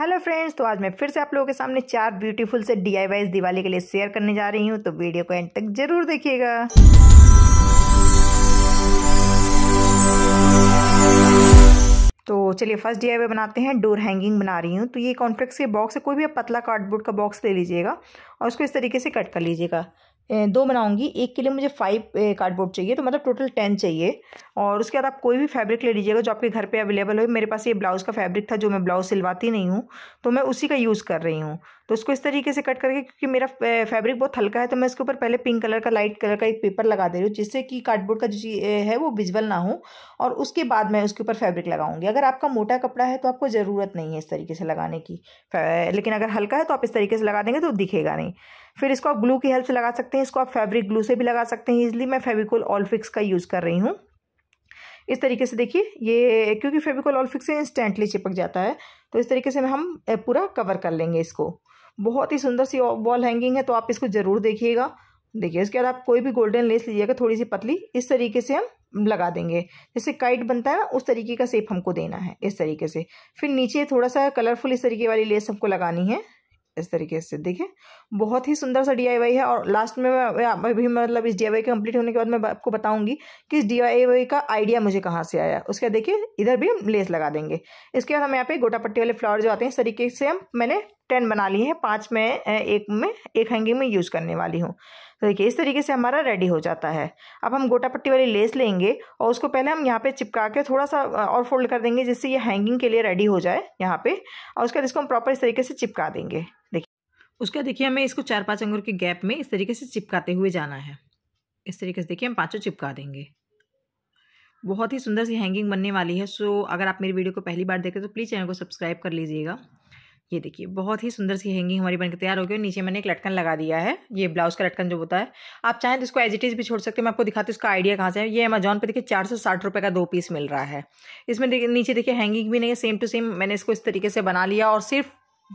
hello friends तो आज मैं फिर से आप लोगों के सामने चार ब्यूटीफुल से डी दिवाली के लिए शेयर करने जा रही हूँ तो वीडियो को एंड तक जरूर देखिएगा तो चलिए फर्स्ट डी बनाते हैं डोर हैंगिंग बना रही हूँ तो ये कॉन्फ्लेक्स के बॉक्स है कोई भी आप पतला कार्डबोर्ड का बॉक्स ले लीजिएगा और उसको इस तरीके से कट कर लीजिएगा दो बनाऊंगी एक के लिए मुझे फाइव कार्डबोर्ड चाहिए तो मतलब टोटल टेन चाहिए और उसके बाद आप कोई भी फैब्रिक ले लीजिएगा जो आपके घर पे अवेलेबल हो मेरे पास ये ब्लाउज़ का फैब्रिक था जो मैं ब्लाउज़ सिलवाती नहीं हूँ तो मैं उसी का यूज़ कर रही हूँ तो उसको इस तरीके से कट करके क्योंकि मेरा फैब्रिक बहुत हल्का है तो मैं इसके ऊपर पहले पिंक कलर का लाइट कलर का एक पेपर लगा दे रही हूँ जिससे कि कार्डबोर्ड का जो है वो विजुअल ना हो और उसके बाद मैं उसके ऊपर फैब्रिक लगाऊंगी अगर आपका मोटा कपड़ा है तो आपको ज़रूरत नहीं है इस तरीके से लगाने की लेकिन अगर हल्का है तो आप इस तरीके से लगा देंगे तो दिखेगा नहीं फिर इसको आप ग्लू की हेल्प से लगा सकते हैं इसको आप फैब्रिक ग्लू से भी लगा सकते हैं इसलिए मैं फेविकोल ऑल फिक्स का यूज़ कर रही हूँ इस तरीके से देखिए ये क्योंकि फेविकॉल ऑल फिक्स इंस्टेंटली चिपक जाता है तो इस तरीके से हम पूरा कवर कर लेंगे इसको बहुत ही सुंदर सी वॉल हैंगिंग है तो आप इसको ज़रूर देखिएगा देखिए इसके बाद आप कोई भी गोल्डन लेस लीजिएगा थोड़ी सी पतली इस तरीके से हम लगा देंगे जैसे काइट बनता है ना उस तरीके का सेप हमको देना है इस तरीके से फिर नीचे थोड़ा सा कलरफुल इस तरीके वाली लेस हमको लगानी है इस तरीके से देखिए बहुत ही सुंदर सा डी है और लास्ट में मैं अभी मतलब इस डी के कंप्लीट होने के बाद मैं आपको बताऊंगी कि इस डी का आइडिया मुझे कहाँ से आया उसके देखिए इधर भी हम लेस लगा देंगे इसके बाद हम यहाँ पे गोटा पट्टी वाले फ्लावर जो आते हैं इस तरीके से हम मैंने टेन बना लिए हैं पाँच में एक में एक हैंगिंग में यूज़ करने वाली हूँ तो देखिए इस तरीके से हमारा रेडी हो जाता है अब हम गोटा पट्टी वाली लेस लेंगे और उसको पहले हम यहाँ पे चिपका के थोड़ा सा और फोल्ड कर देंगे जिससे ये हैंगिंग के लिए रेडी हो जाए यहाँ पे और उसके बाद इसको हम प्रॉपर इस तरीके से चिपका देंगे देखिए उसके बाद देखिए हमें इसको चार पाँच अंगुर के गैप में इस तरीके से चिपकाते हुए जाना है इस तरीके से देखिए हम पाँचों चिपका देंगे बहुत ही सुंदर सी हैंगिंग बनने वाली है सो अगर आप मेरी वीडियो को पहली बार देखें तो प्लीज़ चैनल को सब्सक्राइब कर लीजिएगा ये देखिए बहुत ही सुंदर सी हैंगिंग हमारी बनकर तैयार हो गई नीचे मैंने एक लटकन लगा दिया है ये ब्लाउज़ का लटकन जो होता है आप चाहें तो इसको एज इट इज़ भी छोड़ सकते हैं मैं आपको दिखाती हूँ इसका आइडिया कहाँ से है ये अमेजोन पे देखिए चार सौ साठ रुपये का दो पीस मिल रहा है इसमें नीचे देखिए हैंगिंग भी नहीं है सेम टू सेम मैंने इसको इस तरीके से बना लिया और सिर्फ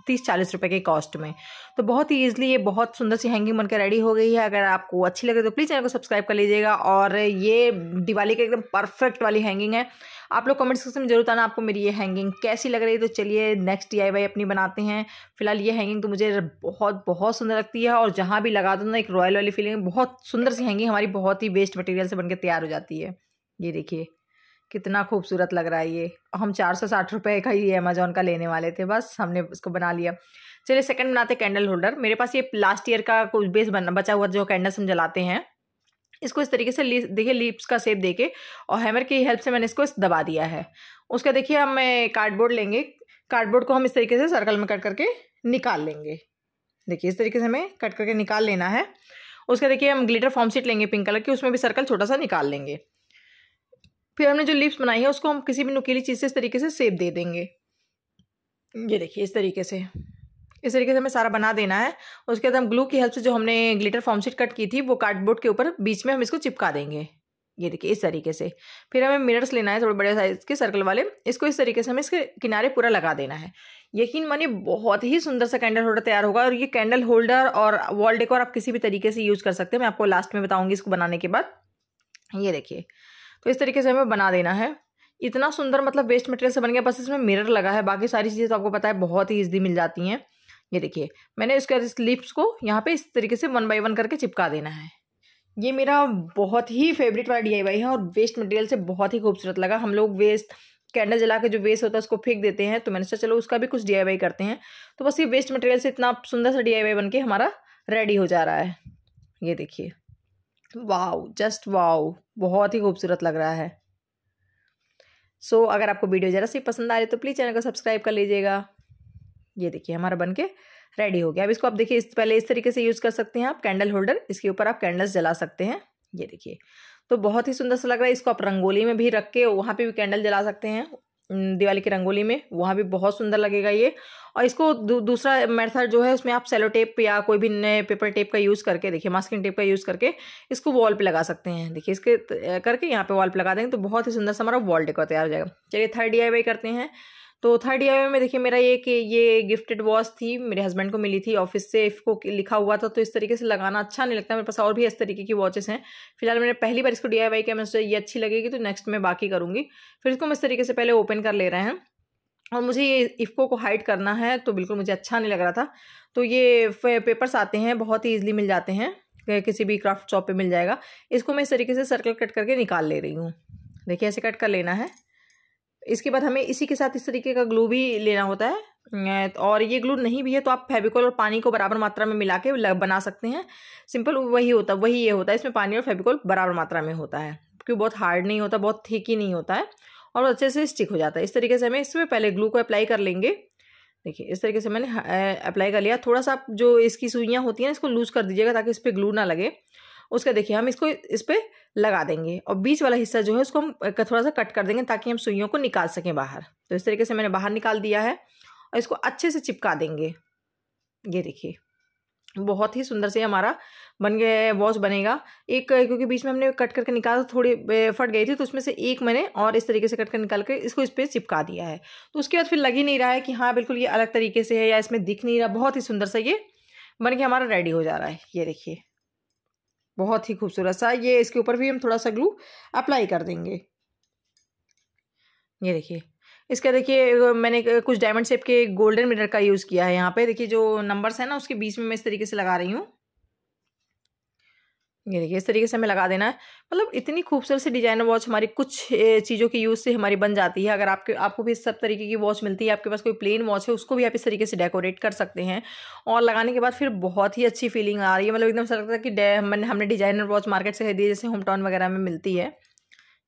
तीस चालीस रुपए के कॉस्ट में तो बहुत ही ईजिली ये बहुत सुंदर सी हैंगिंग बनकर रेडी हो गई है अगर आपको अच्छी लगे तो प्लीज़ चैनल को सब्सक्राइब कर लीजिएगा और ये दिवाली का एकदम परफेक्ट वाली हैंगिंग है आप लोग कमेंट सेक्शन में जरूर आना आपको मेरी ये हैंगिंग कैसी लग रही है तो चलिए नेक्स्ट डी अपनी बनाते हैं फिलहाल ये हैंगिंग तो मुझे बहुत बहुत सुंदर लगती है और जहाँ भी लगा दो ना एक रॉयल वाली फीलिंग बहुत सुंदर सी हैंगिंग हमारी बहुत ही वेस्ट मटेरियल से बनकर तैयार हो जाती है ये देखिए कितना खूबसूरत लग रहा है ये हम चार सौ साठ रुपये का ही अमेजोन का लेने वाले थे बस हमने उसको बना लिया चलिए सेकंड बनाते कैंडल होल्डर मेरे पास ये लास्ट ईयर का कुछ बेस बना बचा हुआ जो कैंडल्स हम जलाते हैं इसको इस तरीके से देखिए लिप्स का सेप देके और हैमर की हेल्प से मैंने इसको इस दबा दिया है उसका देखिए हम कार्डबोर्ड लेंगे कार्डबोर्ड को हम इस तरीके से सर्कल में कट करके निकाल लेंगे देखिए इस तरीके से हमें कट करके निकाल लेना है उसका देखिए हम ग्लिटर फॉर्म सीट लेंगे पिंक कलर की उसमें भी सर्कल छोटा सा निकाल लेंगे फिर हमने जो लिप्स बनाई है उसको हम किसी भी नुकीली चीज़ से इस तरीके से सेप दे देंगे ये देखिए इस तरीके से इस तरीके से हमें सारा बना देना है उसके बाद हम ग्लू की हेल्प से जो हमने ग्लिटर फॉर्म सीट कट की थी वो कार्डबोर्ड के ऊपर बीच में हम इसको चिपका देंगे ये देखिए इस तरीके से फिर हमें मिरर्स लेना है थोड़े बड़े साइज़ के सर्कल वाले इसको इस तरीके से हमें इसके किनारे पूरा लगा देना है यकीन मानिए बहुत ही सुंदर सा कैंडल होल्डर तैयार होगा और ये कैंडल होल्डर और वॉल डेकोर आप किसी भी तरीके से यूज़ कर सकते हैं मैं आपको लास्ट में बताऊँगी इसको बनाने के बाद ये देखिए तो इस तरीके से हमें बना देना है इतना सुंदर मतलब वेस्ट मटेरियल से बन गया बस इसमें मिरर लगा है बाकी सारी चीज़ें तो आपको पता है बहुत ही ईजी मिल जाती हैं ये देखिए मैंने इसके स्लिप्स को यहाँ पे इस तरीके से वन बाई वन करके चिपका देना है ये मेरा बहुत ही फेवरेट वाला डी है और वेस्ट मटेरियल से बहुत ही खूबसूरत लगा हम लोग वेस्ट कैंडल जला के जो वेस्ट होता है उसको फेंक देते हैं तो मैंने सोचा चलो उसका भी कुछ डी करते हैं तो बस ये वेस्ट मटेरियल से इतना सुंदर सा डी बन के हमारा रेडी हो जा रहा है ये देखिए वाओ जस्ट वाओ बहुत ही खूबसूरत लग रहा है सो so, अगर आपको वीडियो ज़रा सी पसंद आ रही है तो प्लीज़ चैनल को सब्सक्राइब कर लीजिएगा ये देखिए हमारा बन के रेडी हो गया अब इसको आप देखिए इस पहले इस तरीके से यूज़ कर सकते हैं आप कैंडल होल्डर इसके ऊपर आप कैंडल्स जला सकते हैं ये देखिए तो बहुत ही सुंदर सा लग रहा है इसको आप रंगोली में भी रख के वहाँ पर भी कैंडल जला सकते हैं दिवाली की रंगोली में वहाँ भी बहुत सुंदर लगेगा ये और इसको दू, दूसरा मेथड जो है उसमें आप सेलो टेप या कोई भी नए पेपर टेप का यूज़ करके देखिए मास्किंग टेप का यूज़ करके इसको वॉल पे लगा सकते हैं देखिए इसके करके यहाँ पे वॉल पे लगा देंगे तो बहुत ही सुंदर सा हमारा वॉल डेकोर तैयार हो जाएगा चलिए थर्ड डी करते हैं तो थर्ड ईयर में देखिए मेरा ये कि ये गिफ्टेड वॉच थी मेरे हस्बैंड को मिली थी ऑफिस से इफ़ को लिखा हुआ था तो इस तरीके से लगाना अच्छा नहीं लगता मेरे पास और भी इस तरीके की वॉचेस हैं फिलहाल मैंने पहली बार इसको डी आई किया मैं सोचा ये अच्छी लगेगी तो नेक्स्ट मैं बाकी करूँगी फिर इसको मैं इस तरीके से पहले ओपन कर ले रहे हैं और मुझे ये इफ़को को हाइड करना है तो बिल्कुल मुझे अच्छा नहीं लग रहा था तो ये पेपर्स आते हैं बहुत ही ईजिली मिल जाते हैं किसी भी क्राफ्ट शॉप पे मिल जाएगा इसको मैं इस तरीके से सर्कल कट करके निकाल ले रही हूँ देखिए ऐसे कट कर लेना है इसके बाद हमें इसी के साथ इस तरीके का ग्लू भी लेना होता है अं, और ये ग्लू नहीं भी है तो आप फेविकोल और पानी को बराबर मात्रा में मिला के बना सकते हैं सिंपल वही होता है वही ये होता है इसमें पानी और फेविकोल बराबर मात्रा में होता है क्योंकि बहुत हार्ड नहीं होता बहुत थिक ही नहीं होता है और अच्छे से स्टिक हो जाता है इस तरीके से हमें इसमें पहले ग्लू को अप्लाई कर लेंगे देखिए इस तरीके से मैंने अप्लाई कर लिया थोड़ा सा जो इसकी सुइयाँ होती हैं इसको लूज़ कर दीजिएगा ताकि इस पर ग्लू ना लगे उसका देखिए हम इसको इस पर लगा देंगे और बीच वाला हिस्सा जो है उसको हम थोड़ा सा कट कर देंगे ताकि हम सुइयों को निकाल सकें बाहर तो इस तरीके से मैंने बाहर निकाल दिया है और इसको अच्छे से चिपका देंगे ये देखिए बहुत ही सुंदर से हमारा बन गया वॉच बनेगा एक क्योंकि बीच में हमने कट करके निकाला थोड़ी फट गई थी तो उसमें से एक मैंने और इस तरीके से कट कर निकाल के इसको इस पर चिपका दिया है तो उसके बाद फिर लग ही नहीं रहा है कि हाँ बिल्कुल ये अलग तरीके से है या इसमें दिख नहीं रहा बहुत ही सुंदर सा ये बन के हमारा रेडी हो जा रहा है ये देखिए बहुत ही खूबसूरत सा ये इसके ऊपर भी हम थोड़ा सा ग्लू अप्लाई कर देंगे ये देखिए इसका देखिए मैंने कुछ डायमंड शेप के गोल्डन मिरर का यूज़ किया है यहाँ पे देखिए जो नंबर्स है ना उसके बीच में मैं इस तरीके से लगा रही हूँ ये देखिए इस तरीके से हमें लगा देना है मतलब इतनी खूबसूरत सी डिजाइनर वॉच हमारी कुछ चीज़ों के यूज़ से हमारी बन जाती है अगर आपके आपको भी सब तरीके की वॉच मिलती है आपके पास कोई प्लेन वॉच है उसको भी आप इस तरीके से डेकोरेट कर सकते हैं और लगाने के बाद फिर बहुत ही अच्छी फीलिंग आ रही है मतलब एकदम सर लगता है कि मैंने हमने डिजाइनर वॉच मार्केट से खरीदी है जैसे होम टाउन वगैरह में मिलती है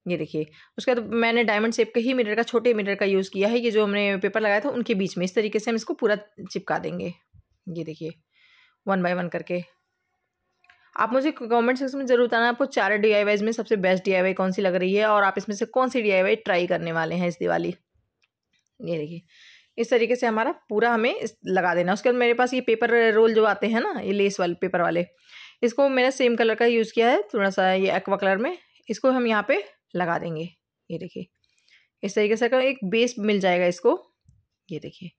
ये देखिए उसके बाद तो मैंने डायमंड शेप के ही मीटर का छोटे मीटर का यूज़ किया है ये जो हमने पेपर लगाया था उनके बीच में इस तरीके से हम इसको पूरा चिपका देंगे ये देखिए वन बाय वन करके आप मुझे कमेंट सेक्शन में जरूर बताना आपको चार डी में सबसे बेस्ट डी कौन सी लग रही है और आप इसमें से कौन सी डी ट्राई करने वाले हैं इस दिवाली ये देखिए इस तरीके से हमारा पूरा हमें लगा देना उसके बाद मेरे पास ये पेपर रोल जो आते हैं ना ये लेस वाले पेपर वाले इसको मैंने सेम कलर का यूज़ किया है थोड़ा सा ये एक्वा कलर में इसको हम यहाँ पे लगा देंगे ये देखिए इस तरीके से एक बेस मिल जाएगा इसको ये देखिए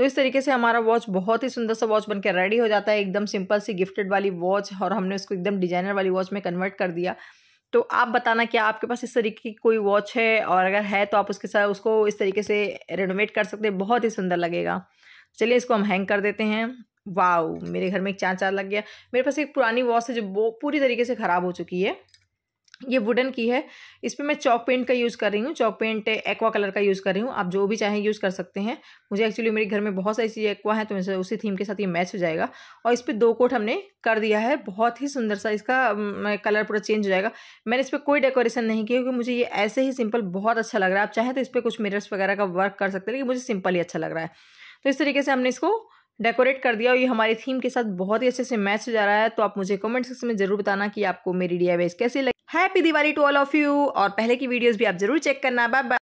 तो इस तरीके से हमारा वॉच बहुत ही सुंदर सा वॉच बनकर रेडी हो जाता है एकदम सिंपल सी गिफ्टेड वाली वॉच और हमने उसको एकदम डिजाइनर वाली वॉच में कन्वर्ट कर दिया तो आप बताना क्या आपके पास इस तरीके की कोई वॉच है और अगर है तो आप उसके साथ उसको इस तरीके से रेनोवेट कर सकते हैं बहुत ही सुंदर लगेगा चलिए इसको हम हैंग कर देते हैं वाओ मेरे घर में एक चार चार लग गया मेरे पास एक पुरानी वॉच है जो पूरी तरीके से ख़राब हो चुकी है ये वुडन की है इस पर मैं चॉक पेंट का यूज़ कर रही हूँ चॉक पेंट एक्वा कलर का यूज़ कर रही हूँ आप जो भी चाहें यूज़ कर सकते हैं मुझे एक्चुअली मेरे घर में बहुत सारी चीज़ें एक्वा हैं तो मैं उसी थीम के साथ ये मैच हो जाएगा और इस पर दो कोट हमने कर दिया है बहुत ही सुंदर सा इसका कलर पूरा चेंज हो जाएगा मैंने इस पर कोई डेकोरेशन नहीं किया क्योंकि मुझे ये ऐसे ही सिंपल बहुत अच्छा लग रहा है आप चाहें तो इस पर कुछ मिरर्स वगैरह का वर्क कर सकते हैं लेकिन मुझे सिंपल ही अच्छा लग रहा है तो इस तरीके से हमने इसको डेकोरेट कर दिया और ये हमारी थीम के साथ बहुत ही अच्छे से मैच हो जा रहा है तो आप मुझे कमेंट सेक्शन में जरूर बताना कि आपको मेरी डी कैसी लगी happy Diwali to all of you और पहले की वीडियोस भी आप जरूर चेक करना बाय बाय